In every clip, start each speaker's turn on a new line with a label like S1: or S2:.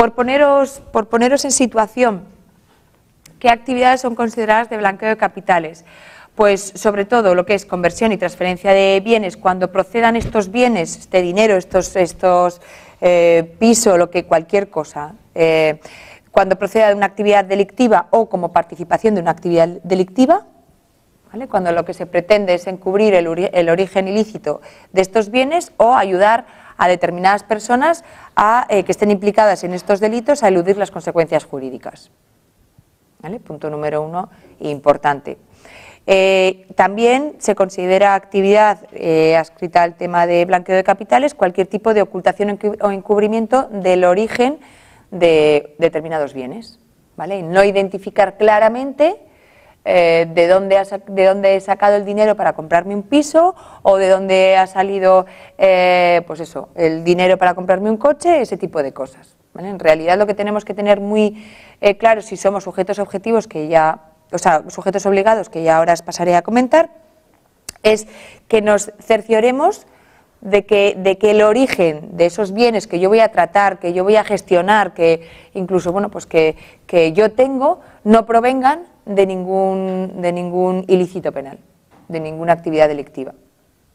S1: Por poneros, por poneros en situación, ¿qué actividades son consideradas de blanqueo de capitales? pues sobre todo lo que es conversión y transferencia de bienes, cuando procedan estos bienes, este dinero, estos, estos eh, lo que cualquier cosa, eh, cuando proceda de una actividad delictiva o como participación de una actividad delictiva, cuando lo que se pretende es encubrir el, el origen ilícito de estos bienes o ayudar a determinadas personas a, eh, que estén implicadas en estos delitos a eludir las consecuencias jurídicas. ¿Vale? Punto número uno, importante. Eh, también se considera actividad eh, adscrita al tema de blanqueo de capitales cualquier tipo de ocultación o encubrimiento del origen de determinados bienes. ¿vale? No identificar claramente eh, de, dónde de dónde he sacado el dinero para comprarme un piso o de dónde ha salido, eh, pues eso, el dinero para comprarme un coche, ese tipo de cosas. En realidad lo que tenemos que tener muy eh, claro si somos sujetos objetivos que ya, o sea, sujetos obligados que ya ahora os pasaré a comentar, es que nos cercioremos de que, de que, el origen de esos bienes que yo voy a tratar, que yo voy a gestionar, que incluso, bueno, pues que, que yo tengo, no provengan de ningún, de ningún ilícito penal, de ninguna actividad delictiva.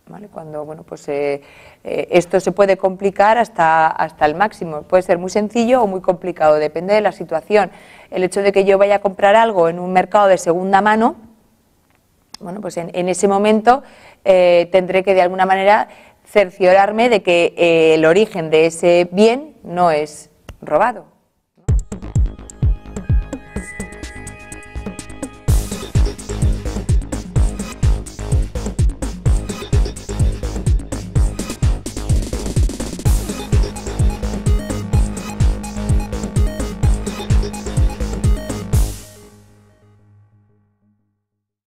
S1: ¿Vale? Cuando bueno, pues, eh, eh, esto se puede complicar hasta, hasta el máximo. Puede ser muy sencillo o muy complicado, depende de la situación. El hecho de que yo vaya a comprar algo en un mercado de segunda mano, bueno, pues en, ese momento eh, tendré que de alguna manera cerciorarme de que el origen de ese bien no es robado